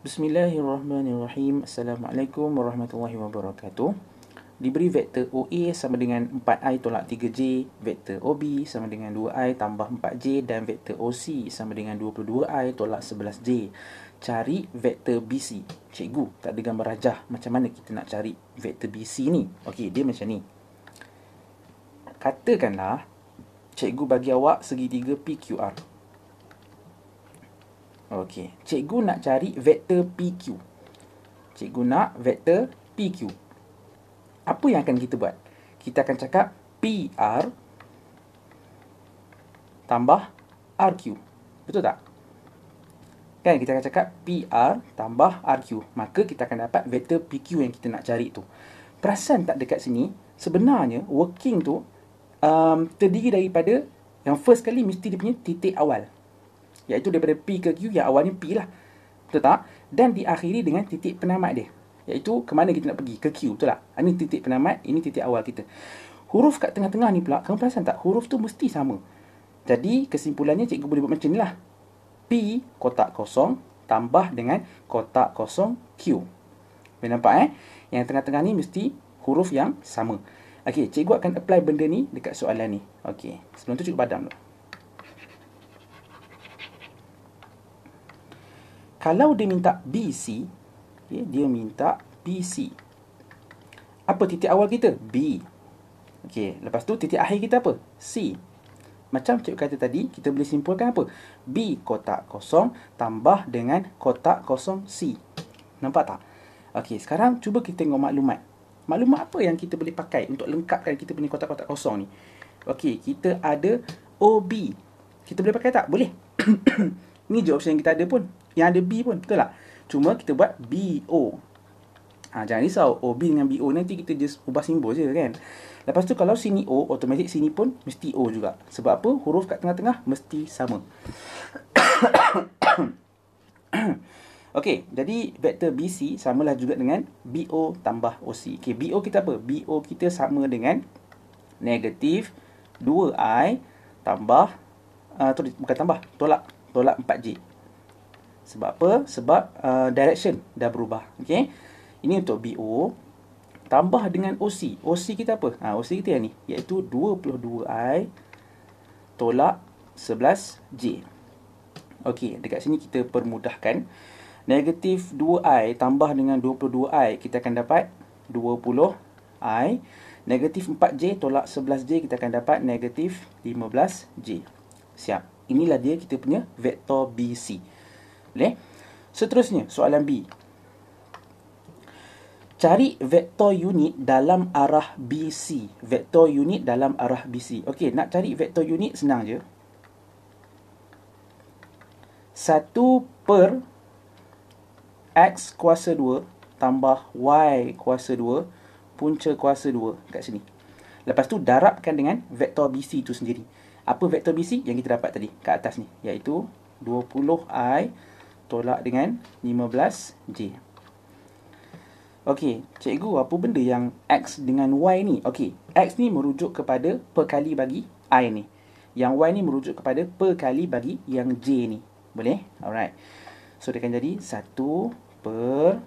Bismillahirrahmanirrahim. Assalamualaikum warahmatullahi wabarakatuh. Diberi vektor OA sama dengan 4i tolak 3j, vektor OB sama dengan 2i tambah 4j dan vektor OC sama dengan 22i tolak 11j. Cari vektor BC. Cikgu, tak ada gambar rajah macam mana kita nak cari vektor BC ni. Okey, dia macam ni. Katakanlah, cikgu bagi awak segitiga PQR. Okey, cikgu nak cari vektor PQ. Cikgu nak vektor PQ. Apa yang akan kita buat? Kita akan cakap PR tambah RQ. Betul tak? Kan kita akan cakap PR tambah RQ. Maka kita akan dapat vektor PQ yang kita nak cari tu. Perasan tak dekat sini, sebenarnya working tu um, terdiri daripada yang first kali mesti dia punya titik awal iaitu daripada P ke Q yang awalnya P lah betul tak dan diakhiri dengan titik penamat dia iaitu ke mana kita nak pergi ke Q betul tak ini titik penamat ini titik awal kita huruf kat tengah-tengah ni pula kamu perasan tak huruf tu mesti sama jadi kesimpulannya cikgu boleh buat macam ni lah P kotak kosong tambah dengan kotak kosong Q boleh nampak eh yang tengah-tengah ni mesti huruf yang sama Okey, cikgu akan apply benda ni dekat soalan ni. Okey, sebelum tu cikgu padam dulu. kalau dia minta BC, okay, dia minta BC. Apa titik awal kita? B. Okey, lepas tu titik akhir kita apa? C. Macam cik kata tadi, kita boleh simpulkan apa? B kotak kosong tambah dengan kotak kosong C. Nampak tak? Okey, sekarang cuba kita tengok maklumat. Maklumat apa yang kita boleh pakai untuk lengkapkan kita punya kotak-kotak kosong ni? Okey, kita ada OB. Kita boleh pakai tak? Boleh. ni je option yang kita ada pun. Yang ada B pun betul tak? Cuma kita buat BO. Ha, jangan risau OB dengan BO nanti kita just ubah simbol je kan. Lepas tu kalau sini O, automatik sini pun mesti O juga. Sebab apa? Huruf kat tengah-tengah mesti sama. Okey, jadi vektor BC samalah juga dengan BO tambah OC. Okey, BO kita apa? BO kita sama dengan negatif 2i tambah uh, tu, bukan tambah, tolak tolak 4j. Sebab apa? Sebab uh, direction dah berubah. Okay. Ini untuk BO. Tambah dengan OC. OC kita apa? Ha, OC kita yang ni. Iaitu 22I tolak 11J. Okey, dekat sini kita permudahkan. Negatif 2I tambah dengan 22I, kita akan dapat 20I. Negatif 4J tolak 11J, kita akan dapat negatif 15J. Siap. Inilah dia kita punya vektor BC. Okay? Seterusnya, soalan B. Cari vektor unit dalam arah BC. Vektor unit dalam arah BC. Okey, nak cari vektor unit senang je. 1 per x kuasa 2 tambah y kuasa 2 punca kuasa 2 kat sini. Lepas tu darabkan dengan vektor BC tu sendiri. Apa vektor BC yang kita dapat tadi kat atas ni? Iaitu 20i tolak dengan 15J. Okey, cikgu apa benda yang X dengan Y ni? Okey, X ni merujuk kepada perkali bagi I ni. Yang Y ni merujuk kepada perkali bagi yang J ni. Boleh? Alright. So, dia akan jadi 1 per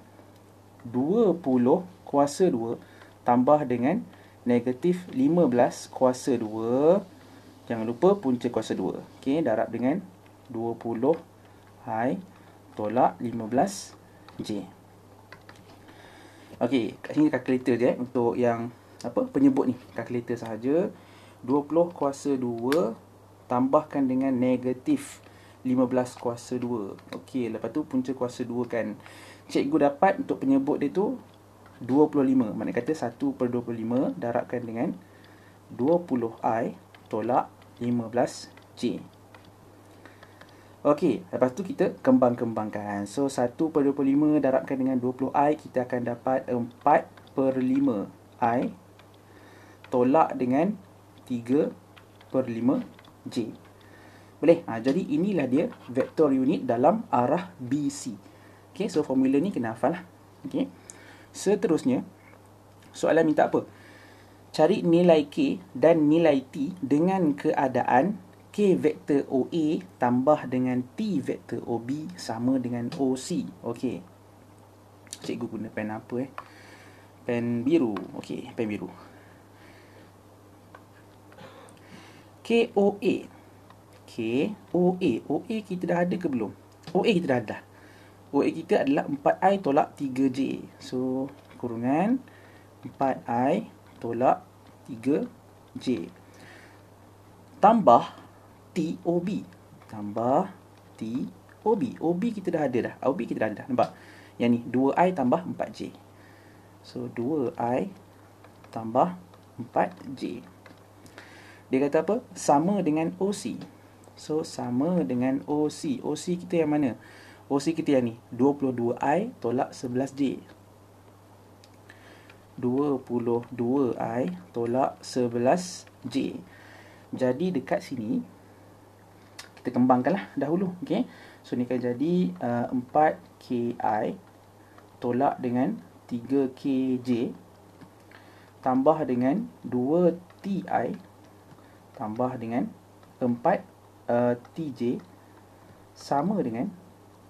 20 kuasa 2 tambah dengan negatif 15 kuasa 2. Jangan lupa punca kuasa 2. Okey, darab dengan 20 I tolak 15J. Okey, kat sini kalkulator dia eh, untuk yang apa penyebut ni. Kalkulator sahaja. 20 kuasa 2 tambahkan dengan negatif 15 kuasa 2. Okey, lepas tu punca kuasa 2 kan. Cikgu dapat untuk penyebut dia tu 25. Maknanya kata 1 per 25 darabkan dengan 20I tolak 15J. Okey, lepas tu kita kembang-kembangkan. So 1 per 25 darabkan dengan 20i kita akan dapat 4 per 5i tolak dengan 3 per 5j. Boleh? Ha, jadi inilah dia vektor unit dalam arah BC. Okey, so formula ni kena hafal lah. Okey. Seterusnya, soalan minta apa? Cari nilai K dan nilai T dengan keadaan K vektor OA tambah dengan T vektor OB sama dengan OC. Okey. Cikgu guna pen apa eh? Pen biru. Okey, pen biru. KOA. KOA. OA kita dah ada ke belum? OA kita dah ada. OA kita adalah 4I tolak 3J. So, kurungan 4I tolak 3J. Tambah TOB tambah TOB. OB kita dah ada dah. OB kita dah ada dah. Nampak? Yang ni 2i tambah 4j. So 2i tambah 4j. Dia kata apa? Sama dengan OC. So sama dengan OC. OC kita yang mana? OC kita yang ni 22i tolak 11j. 22i tolak 11j. Jadi dekat sini kita kembangkanlah dahulu okey so ni akan jadi uh, 4ki tolak dengan 3kj tambah dengan 2ti tambah dengan 4tj uh, sama dengan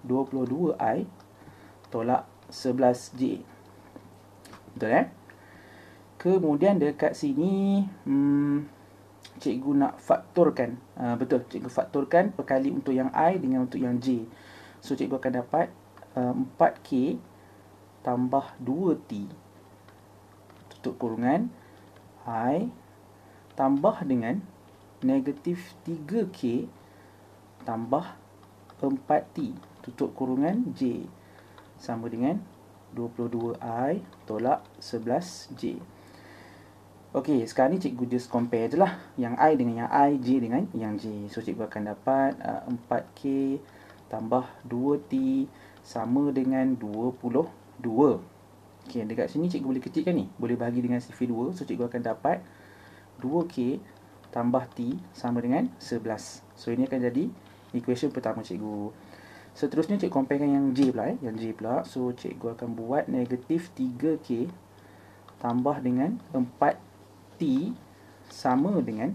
22i tolak 11j betul eh kemudian dekat sini hmm cikgu nak faktorkan, uh, betul cikgu faktorkan, perkali untuk yang i dengan untuk yang j so cikgu akan dapat uh, ah, 4k tambah 2t tutup kurungan i tambah dengan negatif 3k tambah 4t tutup kurungan j sama dengan 22i tolak 11j Okey, sekarang ni cikgu just compare je lah Yang I dengan yang I, J dengan yang J So cikgu akan dapat uh, 4K tambah 2T sama dengan 22 Okey, dekat sini cikgu boleh kecilkan ni Boleh bahagi dengan sifir 2 So cikgu akan dapat 2K tambah T sama dengan 11 So ini akan jadi equation pertama cikgu Seterusnya cikgu comparekan yang J pula eh. Yang J pula So cikgu akan buat negatif 3K tambah dengan 4T sama dengan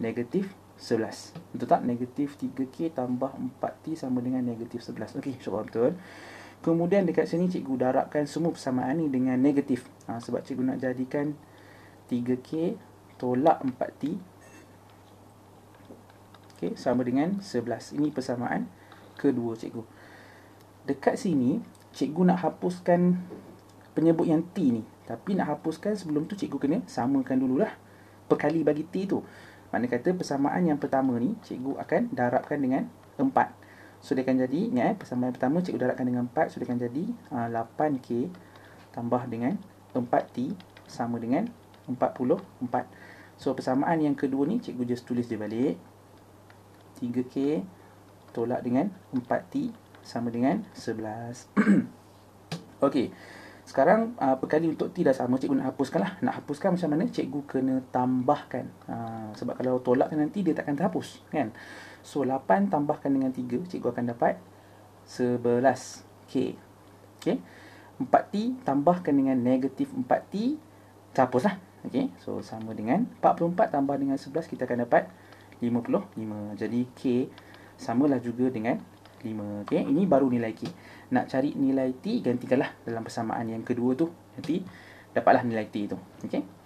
negatif 11. Betul tak? Negatif 3K tambah 4T sama dengan negatif 11. Okey, soalan betul. Kemudian dekat sini cikgu darabkan semua persamaan ni dengan negatif. Ha, sebab cikgu nak jadikan 3K tolak 4T. Okey, sama dengan 11. Ini persamaan kedua cikgu. Dekat sini, cikgu nak hapuskan penyebut yang T ni. Tapi nak hapuskan sebelum tu cikgu kena samakan dululah Perkali bagi T tu Makna kata persamaan yang pertama ni Cikgu akan darabkan dengan 4 So dia akan jadi ingat eh, Persamaan pertama cikgu darabkan dengan 4 So dia akan jadi uh, ah, 8K Tambah dengan 4T Sama dengan 44 So persamaan yang kedua ni Cikgu just tulis dia balik 3K Tolak dengan 4T Sama dengan 11 Okay sekarang uh, ah, perkali untuk T dah sama Cikgu nak hapuskan lah Nak hapuskan macam mana Cikgu kena tambahkan uh, Sebab kalau tolak nanti dia takkan terhapus kan? So 8 tambahkan dengan 3 Cikgu akan dapat 11 K okay. 4T tambahkan dengan negatif 4T Terhapuslah okay. So sama dengan 44 tambah dengan 11 Kita akan dapat 55 Jadi K samalah juga dengan 11 5 okay. Ini baru nilai K Nak cari nilai T Gantikanlah dalam persamaan yang kedua tu Nanti dapatlah nilai T tu Okay